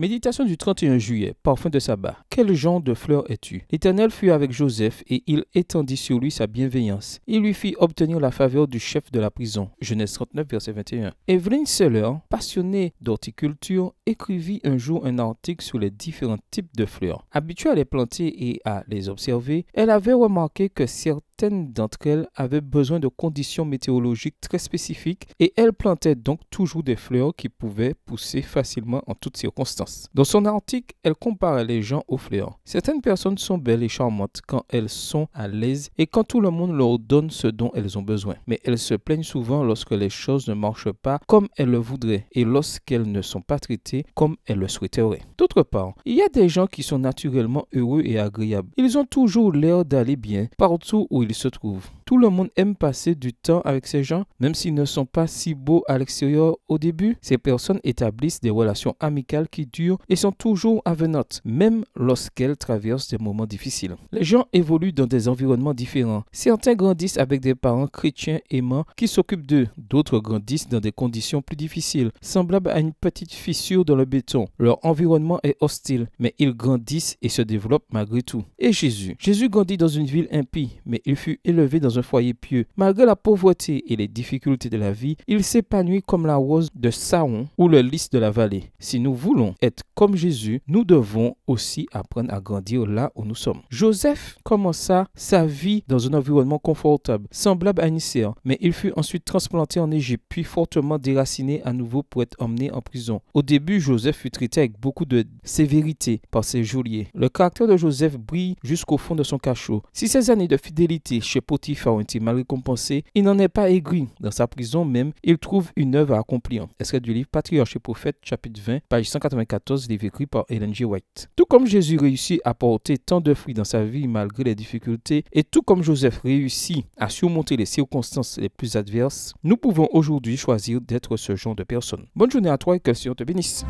Méditation du 31 juillet, parfum de sabbat. Quel genre de fleurs es-tu L'Éternel fut avec Joseph et il étendit sur lui sa bienveillance. Il lui fit obtenir la faveur du chef de la prison. Genèse 39, verset 21. Evelyn Seller, passionnée d'horticulture, écrivit un jour un article sur les différents types de fleurs. Habituée à les planter et à les observer, elle avait remarqué que certains certaines d'entre elles avaient besoin de conditions météorologiques très spécifiques et elles plantaient donc toujours des fleurs qui pouvaient pousser facilement en toutes circonstances. Dans son article, elle compare les gens aux fleurs. Certaines personnes sont belles et charmantes quand elles sont à l'aise et quand tout le monde leur donne ce dont elles ont besoin. Mais elles se plaignent souvent lorsque les choses ne marchent pas comme elles le voudraient et lorsqu'elles ne sont pas traitées comme elles le souhaiteraient. D'autre part, il y a des gens qui sont naturellement heureux et agréables. Ils ont toujours l'air d'aller bien partout où ils il se trouve. Tout le monde aime passer du temps avec ces gens, même s'ils ne sont pas si beaux à l'extérieur au début. Ces personnes établissent des relations amicales qui durent et sont toujours avenantes, même lorsqu'elles traversent des moments difficiles. Les gens évoluent dans des environnements différents. Certains grandissent avec des parents chrétiens aimants qui s'occupent d'eux. D'autres grandissent dans des conditions plus difficiles, semblables à une petite fissure dans le béton. Leur environnement est hostile, mais ils grandissent et se développent malgré tout. Et Jésus Jésus grandit dans une ville impie, mais il fut élevé dans un foyer pieux. Malgré la pauvreté et les difficultés de la vie, il s'épanouit comme la rose de Saon ou le lys de la vallée. Si nous voulons être comme Jésus, nous devons aussi apprendre à grandir là où nous sommes. Joseph commença sa vie dans un environnement confortable, semblable à Nicea, mais il fut ensuite transplanté en Égypte, puis fortement déraciné à nouveau pour être emmené en prison. Au début, Joseph fut traité avec beaucoup de sévérité par ses geôliers. Le caractère de Joseph brille jusqu'au fond de son cachot. Si ces années de fidélité chez Potiphar ont été mal récompensés, il n'en est pas aigri. Dans sa prison même, il trouve une œuvre à accomplir. Extrait du livre Patriarche et Prophète, chapitre 20, page 194, livre écrit par Ellen G. White. Tout comme Jésus réussit à porter tant de fruits dans sa vie malgré les difficultés, et tout comme Joseph réussit à surmonter les circonstances les plus adverses, nous pouvons aujourd'hui choisir d'être ce genre de personne. Bonne journée à toi et que le Seigneur te bénisse.